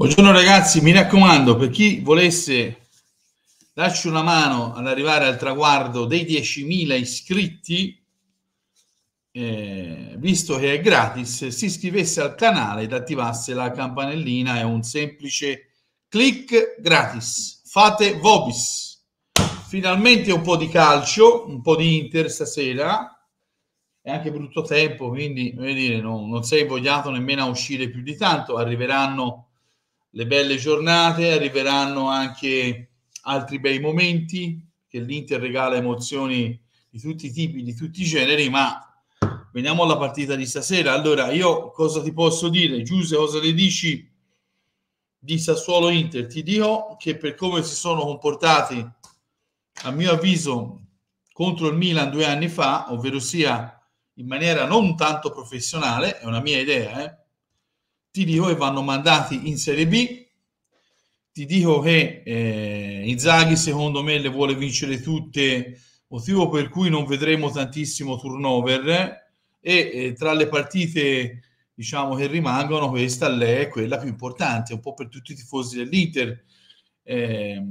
Buongiorno ragazzi, mi raccomando, per chi volesse darci una mano ad arrivare al traguardo dei 10.000 iscritti, eh, visto che è gratis, si iscrivesse al canale ed attivasse la campanellina, è un semplice clic gratis. Fate Vobis. Finalmente un po' di calcio, un po' di Inter stasera, è anche brutto tempo, quindi dire, non, non sei invogliato nemmeno a uscire più di tanto, arriveranno le belle giornate, arriveranno anche altri bei momenti, che l'Inter regala emozioni di tutti i tipi, di tutti i generi, ma veniamo alla partita di stasera. Allora, io cosa ti posso dire? Giuse, cosa le dici di Sassuolo Inter? Ti dico che per come si sono comportati, a mio avviso, contro il Milan due anni fa, ovvero sia in maniera non tanto professionale, è una mia idea, eh? ti dico che vanno mandati in Serie B, ti dico che eh, Inzaghi secondo me le vuole vincere tutte, motivo per cui non vedremo tantissimo turnover eh, e eh, tra le partite diciamo che rimangono questa è quella più importante, un po' per tutti i tifosi dell'Inter. Eh,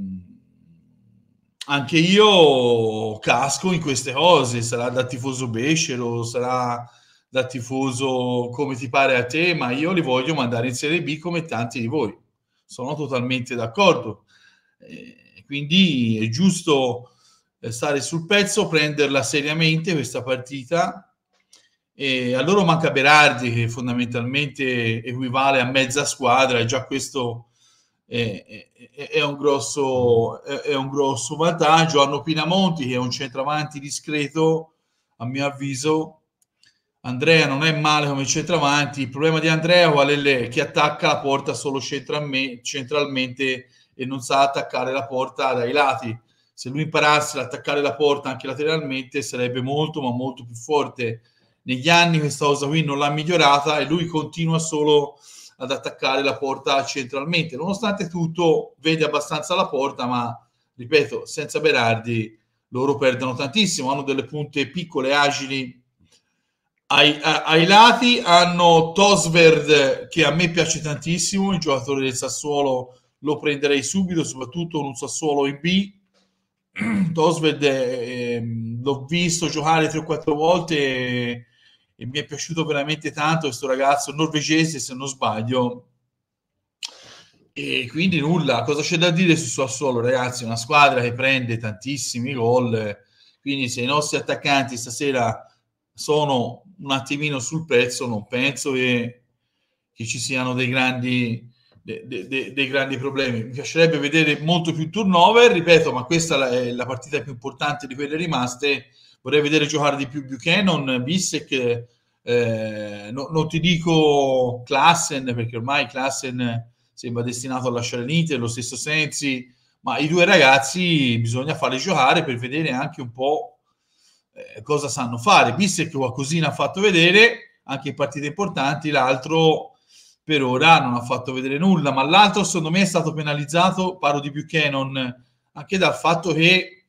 anche io casco in queste cose, sarà da tifoso becero, sarà da tifoso come ti pare a te, ma io li voglio mandare in Serie B come tanti di voi. Sono totalmente d'accordo. Eh, quindi è giusto eh, stare sul pezzo, prenderla seriamente questa partita. E a loro manca Berardi, che fondamentalmente equivale a mezza squadra, e già questo è, è, è, un grosso, è, un grosso, vantaggio. Hanno Pinamonti, che è un centravanti discreto, a mio avviso, Andrea non è male come centravanti. Il problema di Andrea qual è che attacca la porta solo centralmente e non sa attaccare la porta dai lati. Se lui imparasse ad attaccare la porta anche lateralmente sarebbe molto ma molto più forte. Negli anni questa cosa qui non l'ha migliorata e lui continua solo ad attaccare la porta centralmente. Nonostante tutto vede abbastanza la porta, ma ripeto, senza Berardi loro perdono tantissimo, hanno delle punte piccole, agili ai, ai lati hanno Tosverd che a me piace tantissimo, il giocatore del Sassuolo lo prenderei subito, soprattutto in un Sassuolo in B. Tosved eh, l'ho visto giocare 3 o 4 volte e, e, mi è piaciuto veramente tanto questo ragazzo norvegese se non sbaglio. E quindi nulla, cosa c'è da dire su Sassuolo ragazzi? Una squadra che prende tantissimi gol, quindi se i nostri attaccanti stasera sono un attimino sul pezzo, non penso che, che ci siano dei grandi, de, de, dei grandi problemi. Mi piacerebbe vedere molto più turnover, ripeto, ma questa è la partita più importante di quelle rimaste. Vorrei vedere giocare di più Buchanan, Bissek, eh, no, non ti dico Klassen, perché ormai Klassen sembra destinato a lasciare l'Inter, lo stesso Sensi, ma i due ragazzi bisogna farli giocare per vedere anche un po' Eh, cosa sanno fare. Visto che qualcosina ha fatto vedere, anche in partite importanti, l'altro per ora non ha fatto vedere nulla, ma l'altro secondo me è stato penalizzato, parlo di Buchanan, anche dal fatto che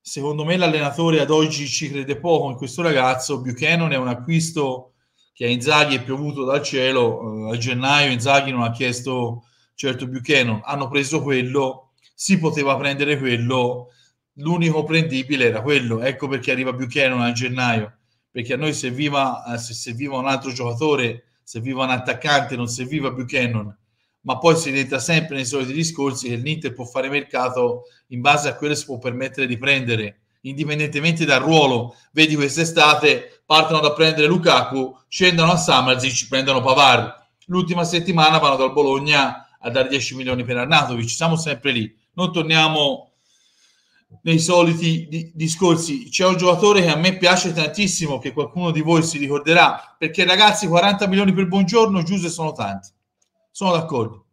secondo me l'allenatore ad oggi ci crede poco in questo ragazzo, Buchanan è un acquisto che a Inzaghi è piovuto dal cielo, eh, a gennaio Inzaghi non ha chiesto certo Buchanan, hanno preso quello, si poteva prendere quello, l'unico prendibile era quello. Ecco perché arriva più Buchanan a gennaio, perché a noi serviva, eh, se serviva un altro giocatore, serviva un attaccante, non serviva più Buchanan. Ma poi si entra sempre nei soliti discorsi che l'Inter può fare mercato in base a quello che si può permettere di prendere, indipendentemente dal ruolo. Vedi quest'estate partono da prendere Lukaku, scendono a Samarzic, prendono Pavar. L'ultima settimana vanno dal Bologna a dare 10 milioni per Arnatovic. Siamo sempre lì. Non torniamo nei soliti di- discorsi. C'è un giocatore che a me piace tantissimo, che qualcuno di voi si ricorderà, perché ragazzi 40 milioni per buongiorno, Giuse sono tanti. Sono d'accordo.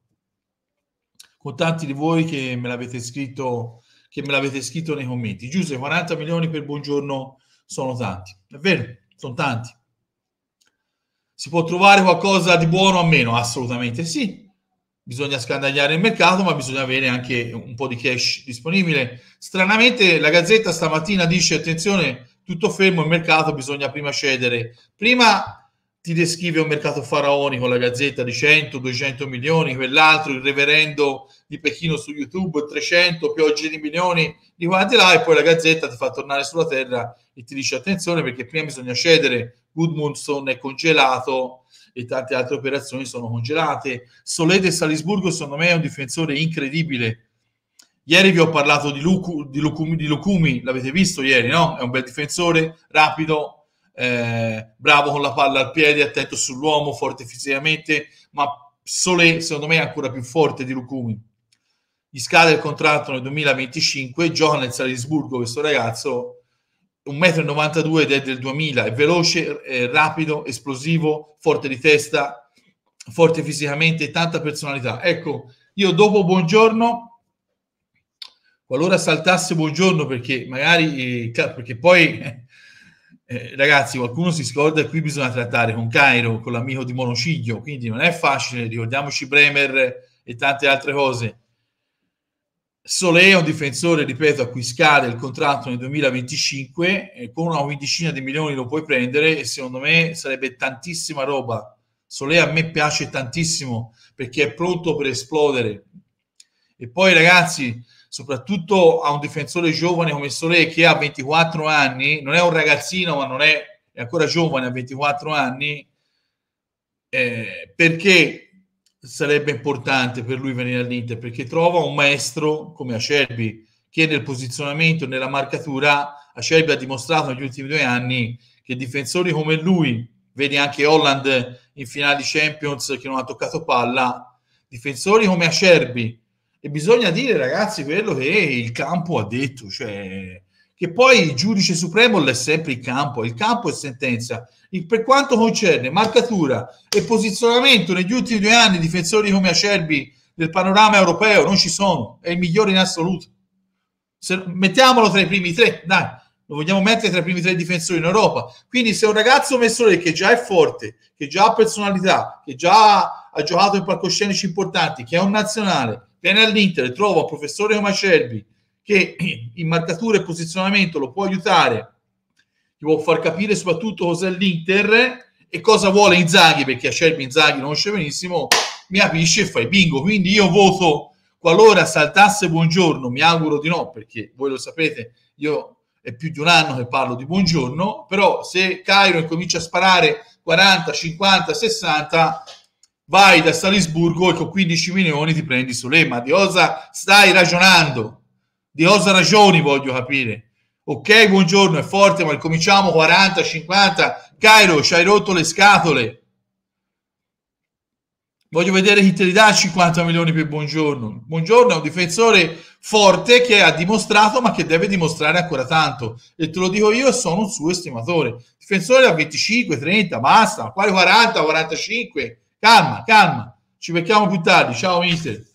Con tanti di voi che me l'avete scritto, che me l'avete scritto nei commenti. Giuse 40 milioni per buongiorno sono tanti. È vero, sono tanti. Si può trovare qualcosa di buono a meno? Assolutamente sì bisogna scandagliare il mercato, ma bisogna avere anche un po' di cash disponibile. Stranamente la Gazzetta stamattina dice attenzione, tutto fermo il mercato, bisogna prima cedere. Prima ti descrive un mercato faraonico, la Gazzetta di 100, 200 milioni, quell'altro, il reverendo di Pechino su YouTube, 300, piogge di milioni di guardi là e poi la Gazzetta ti fa tornare sulla terra e ti dice attenzione perché prima bisogna cedere Gudmundsson è congelato e tante altre operazioni sono congelate. Solete Salisburgo, secondo me, è un difensore incredibile. Ieri vi ho parlato di, Lucu, di, Lucumi, di Lucumi, l'avete visto ieri, no? È un bel difensore, rapido, eh, bravo con la palla al piede, attento sull'uomo, forte fisicamente, ma Sole, secondo me, è ancora più forte di Lucumi. Gli scade il contratto nel 2025, gioca nel Salisburgo questo ragazzo, 1,92 m ed è del 2000, è veloce, è rapido, esplosivo, forte di testa, forte fisicamente, tanta personalità. Ecco, io dopo buongiorno, qualora saltasse buongiorno perché magari, eh, perché poi, eh, ragazzi, qualcuno si scorda e qui bisogna trattare con Cairo, con l'amico di Monociglio, quindi non è facile, ricordiamoci Bremer e tante altre cose. Sole è un difensore, ripeto, a cui scade il contratto nel 2025, e eh, con una quindicina di milioni lo puoi prendere e secondo me sarebbe tantissima roba. Sole a me piace tantissimo perché è pronto per esplodere. E poi ragazzi, soprattutto a un difensore giovane come Sole che ha 24 anni, non è un ragazzino ma non è, è ancora giovane, a 24 anni, eh, perché sarebbe importante per lui venire all'Inter perché trova un maestro come Acerbi che nel posizionamento, nella marcatura, Acerbi ha dimostrato negli ultimi due anni che difensori come lui, vedi anche Holland in finale di Champions che non ha toccato palla, difensori come Acerbi, e bisogna dire ragazzi quello che il campo ha detto, cioè che poi il giudice supremo è sempre il campo, il campo è sentenza. Il, per quanto concerne marcatura e posizionamento, negli ultimi due anni difensori come Acerbi del panorama europeo non ci sono, è il migliore in assoluto. Se, mettiamolo tra i primi tre, dai, lo vogliamo mettere tra i primi tre difensori in Europa. Quindi se un ragazzo messo lì che già è forte, che già ha personalità, che già ha giocato in palcoscenici importanti, che è un nazionale, viene all'Inter, e trova un professore come Acerbi, che in marcatura e posizionamento lo può aiutare, gli può far capire soprattutto cos'è l'Inter e cosa vuole Inzaghi, perché a Cerbi Inzaghi conosce benissimo, mi capisce e fai bingo. Quindi io voto, qualora saltasse buongiorno, mi auguro di no, perché voi lo sapete, io è più di un anno che parlo di buongiorno, però se Cairo incomincia a sparare 40, 50, 60, vai da Salisburgo e con 15 milioni ti prendi su Solema. Di cosa stai ragionando? di cosa ragioni voglio capire. Ok, buongiorno, è forte, ma cominciamo 40, 50. Cairo, ci hai rotto le scatole. Voglio vedere chi te li dà 50 milioni per buongiorno. Buongiorno è un difensore forte che ha dimostrato, ma che deve dimostrare ancora tanto. E te lo dico io, sono un suo estimatore. Difensore a 25, 30, basta. Quali 40, 45? Calma, calma. Ci becchiamo più tardi. Ciao, mister.